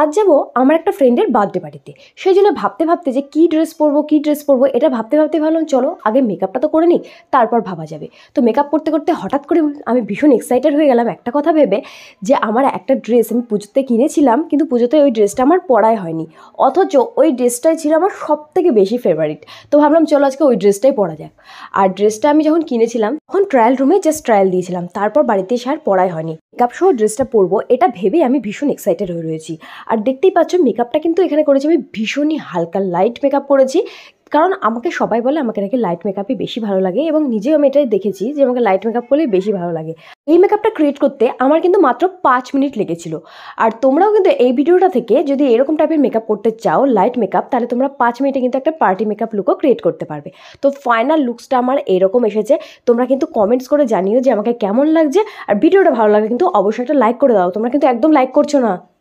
আজ যাবো আমার একটা ফ্রেন্ডের বার্থডে পার্টিতে সেই জন্য ভাবতে ভাবতে যে কী ড্রেস পরবো কী ড্রেস পরবো এটা ভাবতে ভাবতে ভাবলাম চলো আগে মেকআপটা তো করে নিই তারপর ভাবা যাবে তো মেকআপ করতে করতে হঠাৎ করে আমি ভীষণ এক্সাইটেড হয়ে গেলাম একটা কথা ভেবে যে আমার একটা ড্রেস আমি পুজোতে কিনেছিলাম কিন্তু পুজোতে ওই ড্রেসটা আমার পরাই হয়নি অথচ ওই ড্রেসটাই ছিল আমার সব থেকে বেশি ফেভারিট তো ভাবলাম চলো আজকে ওই ড্রেসটাই পরা যাক আর ড্রেসটা আমি যখন কিনেছিলাম তখন ট্রায়াল রুমে জাস্ট ট্রায়াল দিয়েছিলাম তারপর বাড়িতে এসে আর পরাই হয়নি মেকআপ সহ ড্রেসটা পরবো এটা ভেবে আমি ভীষণ এক্সাইটেড হয়ে রয়েছি আর দেখতেই পাচ্ছ মেকআপটা কিন্তু এখানে করেছি আমি ভীষণই হালকা লাইট মেকআপ করেছি কারণ আমাকে সবাই বলে আমাকে নাকি লাইট মেকআপই বেশি ভালো লাগে এবং নিজেও আমি এটাই দেখেছি যে আমাকে লাইট মেকআপ করলেই বেশি ভালো লাগে এই মেকআপটা ক্রিয়েট করতে আমার কিন্তু মাত্র পাঁচ মিনিট লেগেছিল আর তোমরাও কিন্তু এই ভিডিওটা থেকে যদি এরকম টাইপের মেকআপ করতে চাও লাইট মেকআপ তাহলে তোমরা পাঁচ মিনিটে কিন্তু একটা পার্টি মেকআপ লুকও ক্রিয়েট করতে পারবে তো ফাইনাল লুকসটা আমার এরকম এসেছে তোমরা কিন্তু কমেন্টস করে জানিও যে আমাকে কেমন লাগছে আর ভিডিওটা ভালো লাগে কিন্তু অবশ্যই একটা লাইক করে দাও তোমরা কিন্তু একদম লাইক করছো না